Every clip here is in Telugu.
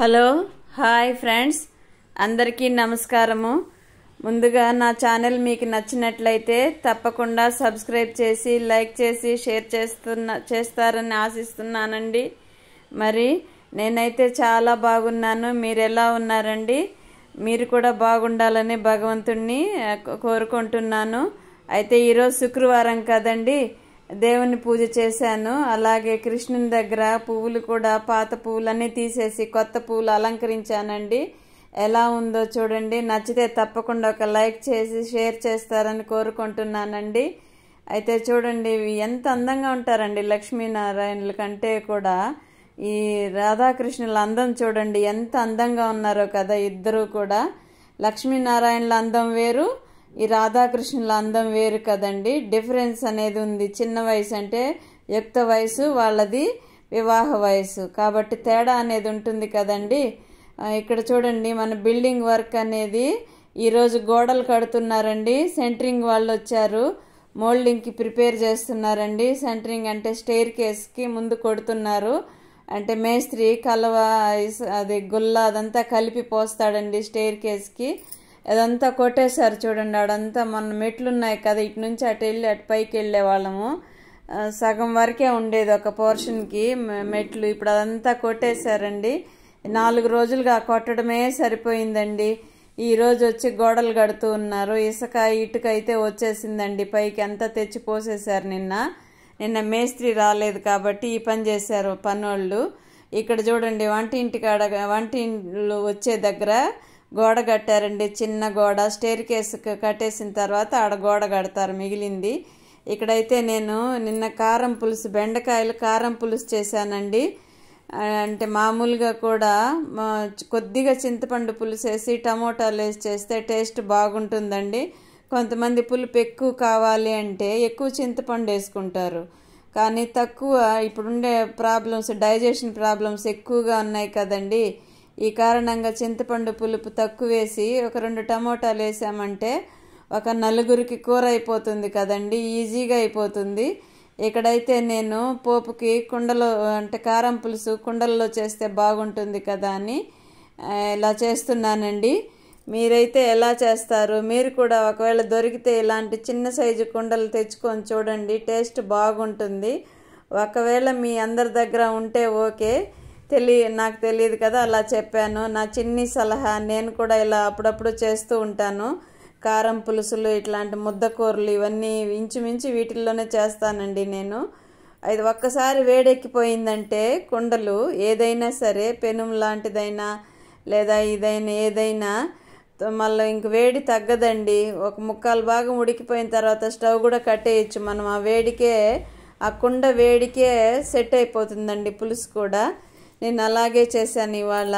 హలో హాయ్ ఫ్రెండ్స్ అందరికీ నమస్కారము ముందుగా నా ఛానల్ మీకు నచ్చినట్లయితే తప్పకుండా సబ్స్క్రైబ్ చేసి లైక్ చేసి షేర్ చేస్తున్న చేస్తారని ఆశిస్తున్నానండి మరి నేనైతే చాలా బాగున్నాను మీరు ఎలా ఉన్నారండి మీరు కూడా బాగుండాలని భగవంతుణ్ణి కోరుకుంటున్నాను అయితే ఈరోజు శుక్రవారం కదండి దేవుని పూజ చేశాను అలాగే కృష్ణుని దగ్గర పువ్వులు కూడా పాత పువ్వులన్నీ తీసేసి కొత్త పువ్వులు అలంకరించానండి ఎలా ఉందో చూడండి నచ్చితే తప్పకుండా ఒక లైక్ చేసి షేర్ చేస్తారని కోరుకుంటున్నానండి అయితే చూడండి ఎంత అందంగా ఉంటారండి లక్ష్మీనారాయణుల కంటే కూడా ఈ రాధాకృష్ణుల అందం చూడండి ఎంత అందంగా ఉన్నారో కదా ఇద్దరూ కూడా లక్ష్మీనారాయణుల అందం వేరు ఈ రాధాకృష్ణుల అందం వేరు కదండి డిఫరెన్స్ అనేది ఉంది చిన్న వయసు అంటే యుక్త వయసు వాళ్ళది వివాహ వయసు కాబట్టి తేడా అనేది ఉంటుంది కదండి ఇక్కడ చూడండి మన బిల్డింగ్ వర్క్ అనేది ఈరోజు గోడలు కడుతున్నారండి సెంటరింగ్ వాళ్ళు వచ్చారు మోల్డింగ్కి ప్రిపేర్ చేస్తున్నారండి సెంటరింగ్ అంటే స్టేర్ కేస్కి ముందు కొడుతున్నారు అంటే మేస్త్రి కలవ అది గుల్ల అదంతా కలిపి పోస్తాడండి స్టేర్ కేస్కి అదంతా కొట్టేశారు చూడండి ఆడంతా మన మెట్లు ఉన్నాయి కదా ఇటు నుంచి అటు వెళ్ళి అటు పైకి వెళ్ళే వాళ్ళము సగం వరకే ఉండేది ఒక పోర్షన్కి మెట్లు ఇప్పుడు అదంతా కొట్టేశారండి నాలుగు రోజులుగా కొట్టడమే సరిపోయిందండి ఈరోజు వచ్చి గోడలు కడుతూ ఉన్నారు ఇసుక ఇటుక అయితే వచ్చేసిందండి పైకి అంతా తెచ్చి పోసేశారు నిన్న నిన్న మేస్త్రి రాలేదు కాబట్టి ఈ పని చేశారు పనోళ్ళు ఇక్కడ చూడండి వంటింటి కాడ వంటింట్లు వచ్చే దగ్గర గోడ కట్టారండి చిన్న గోడ స్టేర్ కేసు కట్టేసిన తర్వాత ఆడ గోడ కడతారు మిగిలింది ఇక్కడైతే నేను నిన్న కారం పులుసు బెండకాయలు కారం పులుసు చేశానండి అంటే మామూలుగా కూడా కొద్దిగా చింతపండు పులుసు వేసి టమోటాలు వేసి చేస్తే టేస్ట్ బాగుంటుందండి కొంతమంది పులుపు ఎక్కువ కావాలి అంటే ఎక్కువ చింతపండు వేసుకుంటారు కానీ తక్కువ ఇప్పుడుండే ప్రాబ్లమ్స్ డైజెషన్ ప్రాబ్లమ్స్ ఎక్కువగా ఉన్నాయి కదండీ ఈ కారణంగా చింతపండు పులుపు తక్కువ వేసి ఒక రెండు టమోటాలు వేసామంటే ఒక నలుగురికి కూర అయిపోతుంది కదండి ఈజీగా అయిపోతుంది ఇక్కడైతే నేను పోపుకి కుండలో అంటే కారం పులుసు కుండల్లో చేస్తే బాగుంటుంది కదా అని ఇలా చేస్తున్నానండి మీరైతే ఎలా చేస్తారు మీరు కూడా ఒకవేళ దొరికితే ఇలాంటి చిన్న సైజు కుండలు తెచ్చుకొని చూడండి టేస్ట్ బాగుంటుంది ఒకవేళ మీ అందరి దగ్గర ఉంటే ఓకే తెలియ నాకు తెలియదు కదా అలా చెప్పాను నా చిన్ని సలహా నేను కూడా ఇలా అప్పుడప్పుడు చేస్తూ ఉంటాను కారం పులుసులు ఇట్లాంటి ముద్దకూరలు ఇవన్నీ ఇంచుమించు వీటిల్లోనే చేస్తానండి నేను అది ఒక్కసారి వేడెక్కిపోయిందంటే కుండలు ఏదైనా సరే పెనుం లాంటిదైనా లేదా ఇదైనా ఏదైనా మళ్ళీ ఇంక వేడి తగ్గదండి ఒక ముక్కాలు భాగం ఉడికిపోయిన తర్వాత స్టవ్ కూడా కట్టేయచ్చు మనం ఆ వేడికే ఆ కుండ వేడికే సెట్ అయిపోతుందండి పులుసు కూడా నేను అలాగే చేశాను ఇవాళ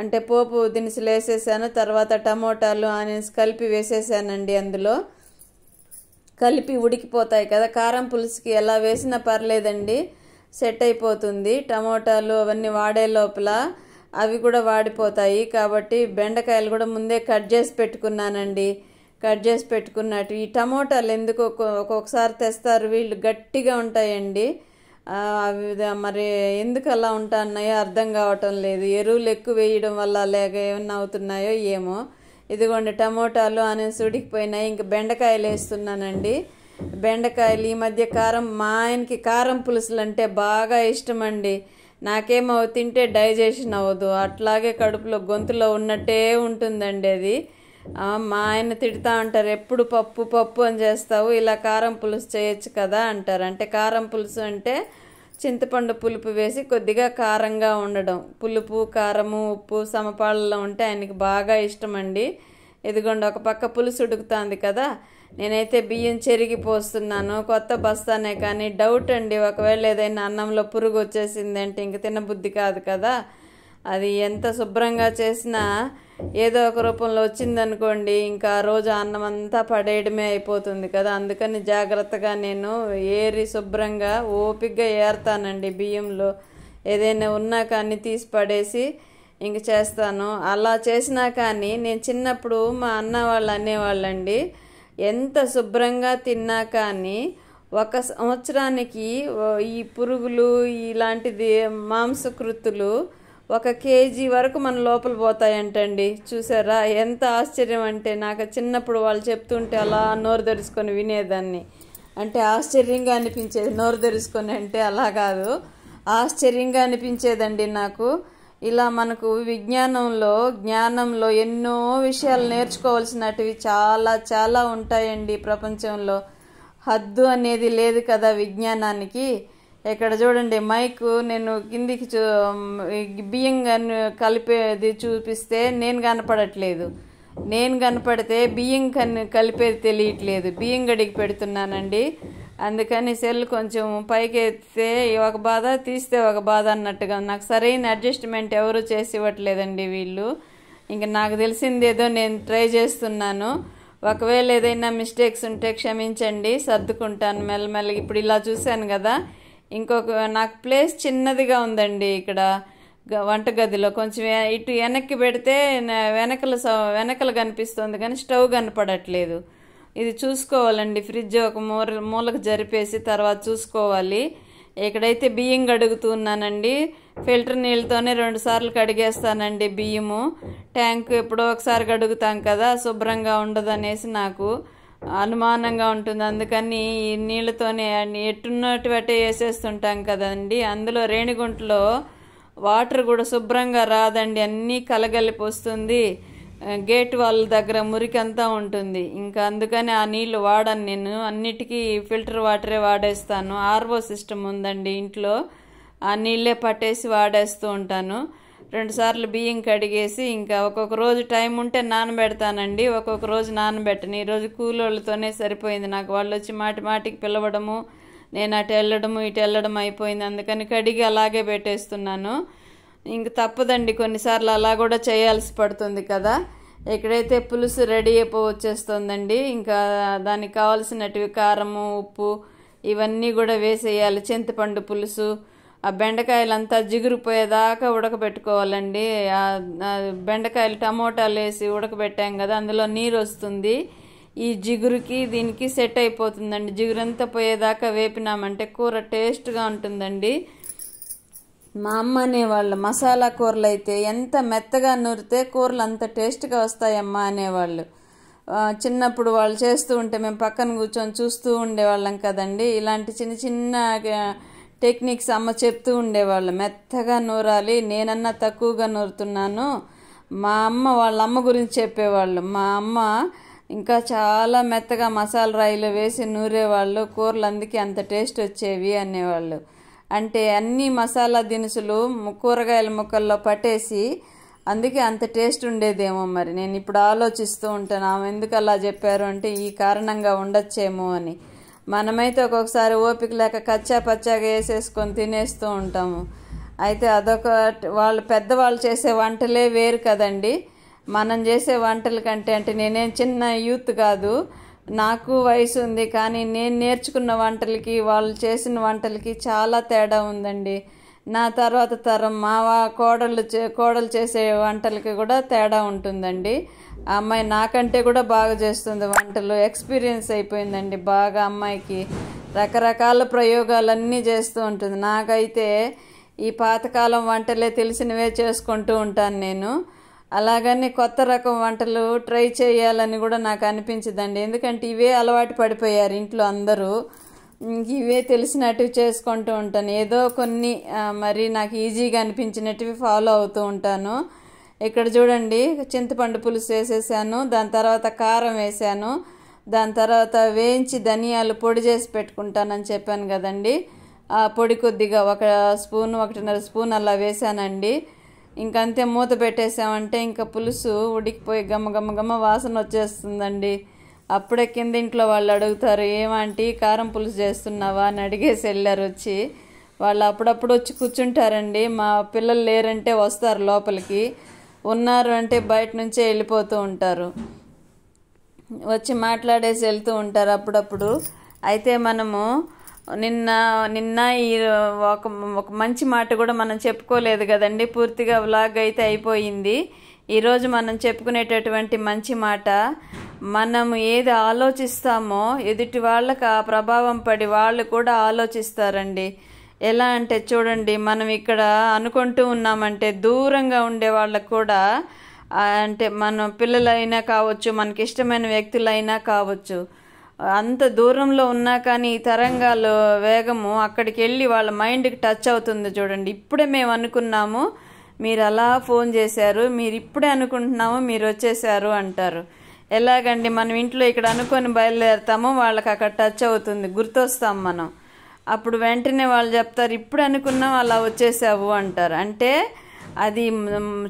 అంటే పోపు దినుసులు వేసేసాను తర్వాత టమోటాలు ఆనియన్స్ కలిపి వేసేసానండి అందులో కలిపి ఉడికిపోతాయి కదా కారం పులుసుకి ఎలా వేసినా పర్లేదండి సెట్ అయిపోతుంది టమోటాలు అవన్నీ వాడే లోపల అవి కూడా వాడిపోతాయి కాబట్టి బెండకాయలు కూడా ముందే కట్ చేసి పెట్టుకున్నానండి కట్ చేసి పెట్టుకున్నట్టు ఈ టమోటాలు ఎందుకు ఒక్కొక్కసారి తెస్తారు వీళ్ళు గట్టిగా ఉంటాయండి మరి ఎందుకు అలా అన్నాయో అర్థం కావటం లేదు ఎరువులు ఎక్కువ వేయడం వల్ల లేక ఏమన్నా అవుతున్నాయో ఏమో ఇదిగోండి టమోటాలు అని సుడికిపోయినాయి ఇంక బెండకాయలు వేస్తున్నానండి బెండకాయలు ఈ మధ్య కారం మా ఆయనకి కారం పులుసులు అంటే బాగా ఇష్టం అండి నాకేమో తింటే డైజెషన్ అవ్వదు అట్లాగే కడుపులో గొంతులో ఉన్నట్టే ఉంటుందండి అది మా ఆయన తిడతా ఉంటారు ఎప్పుడు పప్పు పప్పు అని చేస్తావు ఇలా కారం పులుసు చేయొచ్చు కదా అంటారు అంటే కారం పులుసు అంటే చింతపండు పులుపు వేసి కొద్దిగా కారంగా ఉండడం పులుపు కారము ఉప్పు సమపాళ్ళలో ఉంటే ఆయనకి బాగా ఇష్టమండి ఎదుగుండి ఒక పక్క పులుసు ఉడుకుతుంది కదా నేనైతే బియ్యం చెరిగి పోస్తున్నాను కొత్త బస్తానే కానీ డౌట్ అండి ఒకవేళ ఏదైనా అన్నంలో పురుగు వచ్చేసిందంటే ఇంక తినబుద్ధి కాదు కదా అది ఎంత శుభ్రంగా చేసినా ఏదో ఒక రూపంలో వచ్చిందనుకోండి ఇంకా రోజు అన్నం అంతా పడేయడమే అయిపోతుంది కదా అందుకని జాగ్రత్తగా నేను ఏరి శుభ్రంగా ఓపిగ్గా ఏరుతానండి బియ్యంలో ఏదైనా ఉన్నా కానీ తీసి పడేసి ఇంక చేస్తాను అలా చేసినా కానీ నేను చిన్నప్పుడు మా అన్న వాళ్ళు అనేవాళ్ళండి ఎంత శుభ్రంగా తిన్నా కానీ ఒక సంవత్సరానికి ఈ పురుగులు ఇలాంటిది మాంసకృతులు ఒక కేజీ వరకు మన లోపల పోతాయంటండి చూసారా ఎంత ఆశ్చర్యం అంటే నాకు చిన్నప్పుడు వాళ్ళు చెప్తుంటే అలా నోరు తెరుచుకొని వినేదాన్ని అంటే ఆశ్చర్యంగా అనిపించేది నోరు తెరుచుకొని అంటే అలా కాదు ఆశ్చర్యంగా అనిపించేదండి నాకు ఇలా మనకు విజ్ఞానంలో జ్ఞానంలో ఎన్నో విషయాలు నేర్చుకోవాల్సినటివి చాలా చాలా ఉంటాయండి ప్రపంచంలో హద్దు అనేది లేదు కదా విజ్ఞానానికి ఇక్కడ చూడండి మైక్ నేను కిందికి చూ బియ్యం కను కలిపేది చూపిస్తే నేను కనపడట్లేదు నేను కనపడితే బియ్యం కన్ కలిపేది తెలియట్లేదు బియ్యం గడికి పెడుతున్నానండి అందుకని సెల్ కొంచెం పైకి ఎత్తితే ఒక బాధ తీస్తే ఒక బాధ అన్నట్టుగా నాకు సరైన అడ్జస్ట్మెంట్ ఎవరు చేసి ఇవ్వట్లేదండి వీళ్ళు ఇంకా నాకు తెలిసింది ఏదో నేను ట్రై చేస్తున్నాను ఒకవేళ ఏదైనా మిస్టేక్స్ ఉంటే క్షమించండి సర్దుకుంటాను మెల్లమెల్లగా ఇప్పుడు ఇలా చూశాను కదా ఇంకొక నాకు ప్లేస్ చిన్నదిగా ఉందండి ఇక్కడ వంటగదిలో కొంచెం ఇటు వెనక్కి పెడితే వెనకల వెనకలు కనిపిస్తుంది కానీ స్టవ్ కనపడట్లేదు ఇది చూసుకోవాలండి ఫ్రిడ్జ్ ఒక మూల మూలకు జరిపేసి తర్వాత చూసుకోవాలి ఇక్కడైతే బియ్యం కడుగుతున్నానండి ఫిల్టర్ నీళ్ళతోనే రెండు సార్లు కడిగేస్తానండి బియ్యము ట్యాంక్ ఎప్పుడో ఒకసారి కడుగుతాం కదా శుభ్రంగా అనేసి నాకు అనుమానంగా ఉంటుంది అందుకని ఈ నీళ్ళతోనే ఎట్టున్నటువంటి వేసేస్తుంటాం కదండి అందులో రేణిగుంటలో వాటర్ కూడా శుభ్రంగా రాదండి అన్నీ కలగలిపోస్తుంది గేట్ వాళ్ళ దగ్గర మురికంతా ఉంటుంది ఇంకా అందుకని ఆ నీళ్లు వాడను నేను అన్నిటికీ ఫిల్టర్ వాటరే వాడేస్తాను ఆర్వో సిస్టమ్ ఉందండి ఇంట్లో ఆ నీళ్ళే పట్టేసి వాడేస్తూ ఉంటాను రెండు సార్లు బియ్యం కడిగేసి ఇంకా ఒక్కొక్క రోజు టైం ఉంటే నానబెడతానండి ఒక్కొక్క రోజు నానబెట్టను ఈరోజు కూలోళ్ళతోనే సరిపోయింది నాకు వాళ్ళు వచ్చి మాటి మాటికి పిలవడము నేను అటు వెళ్ళడము ఇటు వెళ్ళడం అయిపోయింది అందుకని కడిగి అలాగే పెట్టేస్తున్నాను ఇంక తప్పదండి కొన్నిసార్లు అలా కూడా చేయాల్సి పడుతుంది కదా ఎక్కడైతే పులుసు రెడీ అయిపో వచ్చేస్తుందండి ఇంకా దానికి కావాల్సినటివి కారము ఉప్పు ఇవన్నీ కూడా వేసేయాలి చింతపండు పులుసు ఆ బెండకాయలంతా జిగురిపోయేదాకా ఉడకబెట్టుకోవాలండి బెండకాయలు టమోటాలు వేసి ఉడకబెట్టాం కదా అందులో నీరు వస్తుంది ఈ జిగురుకి దీనికి సెట్ అయిపోతుందండి జిగురంతా పోయేదాకా వేపినామంటే కూర టేస్ట్గా ఉంటుందండి మా అమ్మ అనేవాళ్ళు మసాలా కూరలు అయితే ఎంత మెత్తగా నూరితే కూరలు అంత టేస్ట్గా వస్తాయమ్మా అనేవాళ్ళు చిన్నప్పుడు వాళ్ళు చేస్తూ ఉంటే మేము పక్కన కూర్చొని చూస్తూ ఉండేవాళ్ళం కదండి ఇలాంటి చిన్న చిన్న టెక్నిక్స్ అమ్మ చెప్తూ ఉండేవాళ్ళు మెత్తగా నూరాలి నేనన్నా తక్కువగా నూరుతున్నాను మా అమ్మ వాళ్ళ అమ్మ గురించి చెప్పేవాళ్ళు మా అమ్మ ఇంకా చాలా మెత్తగా మసాలా రాయిలో వేసి నూరేవాళ్ళు కూరలు అందుకే అంత టేస్ట్ వచ్చేవి అనేవాళ్ళు అంటే అన్ని మసాలా దినుసులు కూరగాయల ముక్కల్లో పట్టేసి అందుకే అంత టేస్ట్ ఉండేదేమో మరి నేను ఇప్పుడు ఆలోచిస్తూ ఉంటాను ఆమె ఎందుకు అలా చెప్పారు అంటే ఈ కారణంగా ఉండొచ్చేమో అని మనమైతే ఒక్కొక్కసారి ఓపిక లేక కచ్చా పచ్చాగా వేసేసుకొని తినేస్తూ ఉంటాము అయితే అదొక వాళ్ళు పెద్దవాళ్ళు చేసే వంటలే వేరు కదండి మనం చేసే వంటల కంటే అంటే నేనేం చిన్న యూత్ కాదు నాకు వయసు ఉంది కానీ నేను నేర్చుకున్న వంటలకి వాళ్ళు చేసిన వంటలకి చాలా తేడా ఉందండి నా తర్వాత తరం మా కోడలు చే కోడలు చేసే వంటలకి కూడా తేడా ఉంటుందండి ఆ అమ్మాయి నాకంటే కూడా బాగా చేస్తుంది వంటలు ఎక్స్పీరియన్స్ అయిపోయిందండి బాగా అమ్మాయికి రకరకాల ప్రయోగాలన్నీ చేస్తూ ఉంటుంది నాకైతే ఈ పాతకాలం వంటలే తెలిసినవే చేసుకుంటూ ఉంటాను నేను అలాగని కొత్త రకం వంటలు ట్రై చేయాలని కూడా నాకు అనిపించదండి ఎందుకంటే ఇవే అలవాటు పడిపోయారు ఇంట్లో అందరూ ఇవే తెలిసినట్టు చేసుకుంటూ ఉంటాను ఏదో కొన్ని మరి నాకు ఈజీగా అనిపించినట్టువి ఫాలో అవుతూ ఉంటాను ఇక్కడ చూడండి చింతపండు పులుసు వేసేసాను దాని తర్వాత కారం వేసాను దాని తర్వాత వేయించి ధనియాలు పొడి చేసి పెట్టుకుంటానని చెప్పాను కదండి ఆ పొడి కొద్దిగా ఒక స్పూన్ ఒకటిన్నర స్పూన్ అలా వేసానండి ఇంకంతే మూత పెట్టేసామంటే ఇంకా పులుసు ఉడికిపోయి గమ్మ గమ్మ గమ్మ వాసన వచ్చేస్తుందండి అప్పుడే కింద ఇంట్లో వాళ్ళు అడుగుతారు ఏమంటే కారం పులుసు చేస్తున్నావా అని అడిగేసి వెళ్ళారు వచ్చి వాళ్ళు అప్పుడప్పుడు వచ్చి కూర్చుంటారండి మా పిల్లలు లేరంటే వస్తారు లోపలికి ఉన్నారు అంటే బయట నుంచే వెళ్ళిపోతూ ఉంటారు వచ్చి మాట్లాడేసి వెళ్తూ ఉంటారు అప్పుడప్పుడు అయితే మనము నిన్న నిన్న ఈ ఒక ఒక మంచి మాట కూడా మనం చెప్పుకోలేదు కదండి పూర్తిగా వ్లాగ్ అయితే అయిపోయింది ఈరోజు మనం చెప్పుకునేటటువంటి మంచి మాట మనం ఏది ఆలోచిస్తామో ఎదుటి వాళ్ళకి ఆ ప్రభావం పడి వాళ్ళు కూడా ఆలోచిస్తారండి ఎలా అంటే చూడండి మనం ఇక్కడ అనుకుంటూ ఉన్నామంటే దూరంగా ఉండే వాళ్ళకు కూడా అంటే మన పిల్లలైనా కావచ్చు మనకి ఇష్టమైన వ్యక్తులైనా కావచ్చు అంత దూరంలో ఉన్నా కానీ ఈ తరంగాలు వేగము అక్కడికి వెళ్ళి వాళ్ళ మైండ్కి టచ్ అవుతుంది చూడండి ఇప్పుడే మేము అనుకున్నాము మీరు అలా ఫోన్ చేశారు మీరు ఇప్పుడే అనుకుంటున్నాము మీరు వచ్చేసారు అంటారు ఎలాగండి మనం ఇంట్లో ఇక్కడ అనుకొని బయలుదేరుతామో వాళ్ళకి అక్కడ టచ్ అవుతుంది గుర్తొస్తాం మనం అప్పుడు వెంటనే వాళ్ళు చెప్తారు ఇప్పుడు అనుకున్నాం అలా వచ్చేసావు అంటారు అంటే అది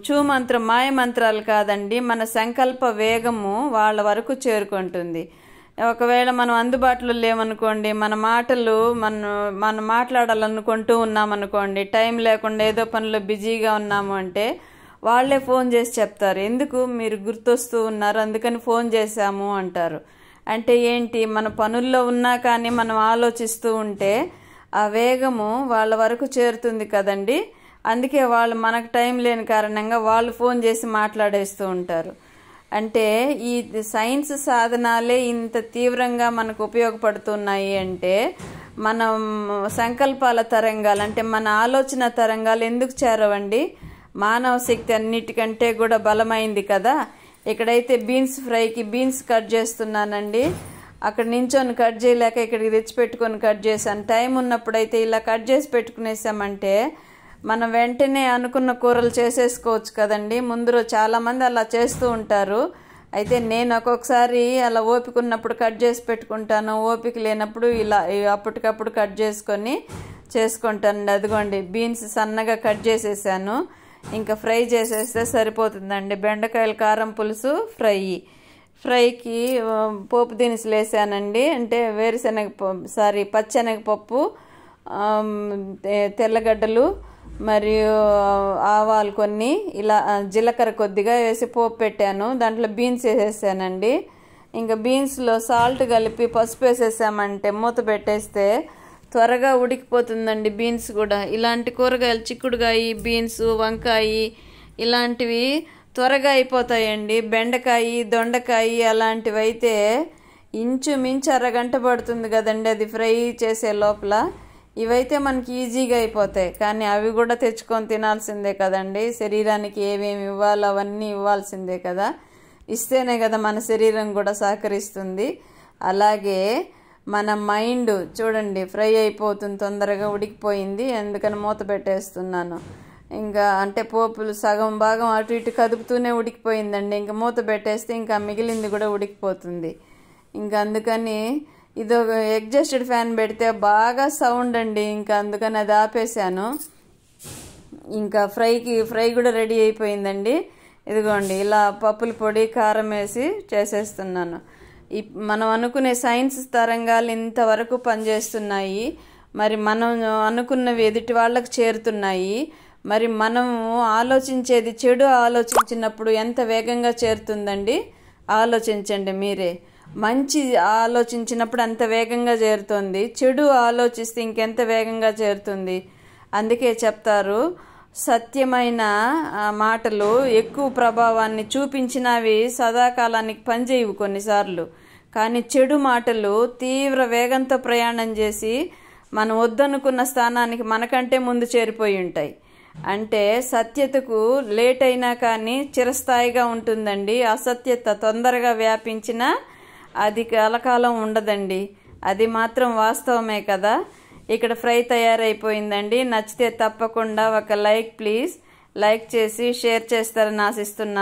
చూమంత్రం మాయ మంత్రాలు కాదండి మన సంకల్ప వేగము వాళ్ళ వరకు చేరుకుంటుంది ఒకవేళ మనం అందుబాటులో లేమనుకోండి మన మాటలు మన మనం మాట్లాడాలనుకుంటూ ఉన్నామనుకోండి టైం లేకుండా ఏదో పనిలో బిజీగా ఉన్నాము అంటే వాళ్ళే ఫోన్ చేసి చెప్తారు ఎందుకు మీరు గుర్తొస్తూ ఉన్నారు అందుకని ఫోన్ చేశాము అంటారు అంటే ఏంటి మన పనుల్లో ఉన్నా కానీ మనం ఆలోచిస్తూ ఉంటే ఆ వేగము వాళ్ళ వరకు చేరుతుంది కదండి అందుకే వాళ్ళు మనకు టైం లేని కారణంగా వాళ్ళు ఫోన్ చేసి మాట్లాడేస్తూ ఉంటారు అంటే ఈ సైన్స్ సాధనాలే ఇంత తీవ్రంగా మనకు ఉపయోగపడుతున్నాయి అంటే మనం సంకల్పాల తరంగాలు అంటే మన ఆలోచన తరంగాలు ఎందుకు చేరవండి మానవ శక్తి అన్నిటికంటే కూడా బలమైంది కదా ఇక్కడైతే బీన్స్ ఫ్రైకి బీన్స్ కట్ చేస్తున్నానండి అక్కడ నించొని కట్ చేయలేక ఇక్కడికి తెచ్చిపెట్టుకొని కట్ చేశాను టైం ఉన్నప్పుడైతే ఇలా కట్ చేసి పెట్టుకునేసామంటే మనం వెంటనే అనుకున్న కూరలు చేసేసుకోవచ్చు కదండి ముందు చాలామంది అలా చేస్తూ ఉంటారు అయితే నేను ఒక్కొక్కసారి అలా ఓపిక ఉన్నప్పుడు కట్ చేసి పెట్టుకుంటాను ఓపిక లేనప్పుడు ఇలా అప్పటికప్పుడు కట్ చేసుకొని చేసుకుంటాను అదిగోండి బీన్స్ సన్నగా కట్ చేసేసాను ఇంకా ఫ్రై చేసేస్తే సరిపోతుందండి బెండకాయల కారం పులుసు ఫ్రై ఫ్రైకి పోపు దినుసులు వేసానండి అంటే వేరుశెనగ సారీ పచ్చెనగపప్పు తెల్లగడ్డలు మరియు ఆవాలు కొన్ని ఇలా జీలకర్ర కొద్దిగా వేసి పోపు పెట్టాను దాంట్లో బీన్స్ వేసేసానండి ఇంకా బీన్స్లో సాల్ట్ కలిపి పసుపు వేసేసామంటే మూత పెట్టేస్తే త్వరగా ఉడికిపోతుందండి బీన్స్ కూడా ఇలాంటి కూరగాయలు చిక్కుడుగాయి బీన్స్ వంకాయ ఇలాంటివి త్వరగా అయిపోతాయండి బెండకాయ దొండకాయ అలాంటివి అయితే ఇంచుమించు అరగంట పడుతుంది కదండి అది ఫ్రై చేసే లోపల ఇవైతే మనకి ఈజీగా అయిపోతాయి కానీ అవి కూడా తెచ్చుకొని తినాల్సిందే కదండి శరీరానికి ఏమేమి ఇవ్వాలో అవన్నీ ఇవ్వాల్సిందే కదా ఇస్తేనే కదా మన శరీరం కూడా సహకరిస్తుంది అలాగే మన మైండ్ చూడండి ఫ్రై అయిపోతుంది తొందరగా ఉడికిపోయింది అందుకని మూత పెట్టేస్తున్నాను ఇంకా అంటే పోపులు సగం భాగం అటు ఇటు కదుపుతూనే ఉడికిపోయిందండి ఇంకా మూత పెట్టేస్తే ఇంకా మిగిలింది కూడా ఉడికిపోతుంది ఇంకా అందుకని ఇది ఒక ఎగ్జాస్టెడ్ ఫ్యాన్ పెడితే బాగా సౌండ్ అండి ఇంకా అందుకని అది ఆపేశాను ఇంకా ఫ్రైకి ఫ్రై కూడా రెడీ అయిపోయిందండి ఇదిగోండి ఇలా పప్పుల పొడి కారం వేసి చేసేస్తున్నాను ఈ మనం అనుకునే సైన్స్ తరంగాలు ఇంతవరకు పనిచేస్తున్నాయి మరి మనం అనుకున్నవి ఎదుటి వాళ్ళకు చేరుతున్నాయి మరి మనము ఆలోచించేది చెడు ఆలోచించినప్పుడు ఎంత వేగంగా చేరుతుందండి ఆలోచించండి మీరే మంచి ఆలోచించినప్పుడు అంత వేగంగా చేరుతుంది చెడు ఆలోచిస్తే ఇంకెంత వేగంగా చేరుతుంది అందుకే చెప్తారు సత్యమైన మాటలు ఎక్కువ ప్రభావాన్ని చూపించినవి సదాకాలానికి పనిచేయవు కొన్నిసార్లు కానీ చెడు మాటలు తీవ్ర వేగంతో ప్రయాణం చేసి మనం వద్దనుకున్న స్థానానికి మనకంటే ముందు చేరిపోయి ఉంటాయి అంటే సత్యతకు లేట్ అయినా కానీ చిరస్థాయిగా ఉంటుందండి అసత్యత తొందరగా వ్యాపించిన అది కలకాలం ఉండదండి అది మాత్రం వాస్తవమే కదా ఇక్కడ ఫ్రై తయారైపోయిందండి నచ్చితే తప్పకుండా ఒక లైక్ ప్లీజ్ లైక్ చేసి షేర్ చేస్తారని ఆశిస్తున్నాను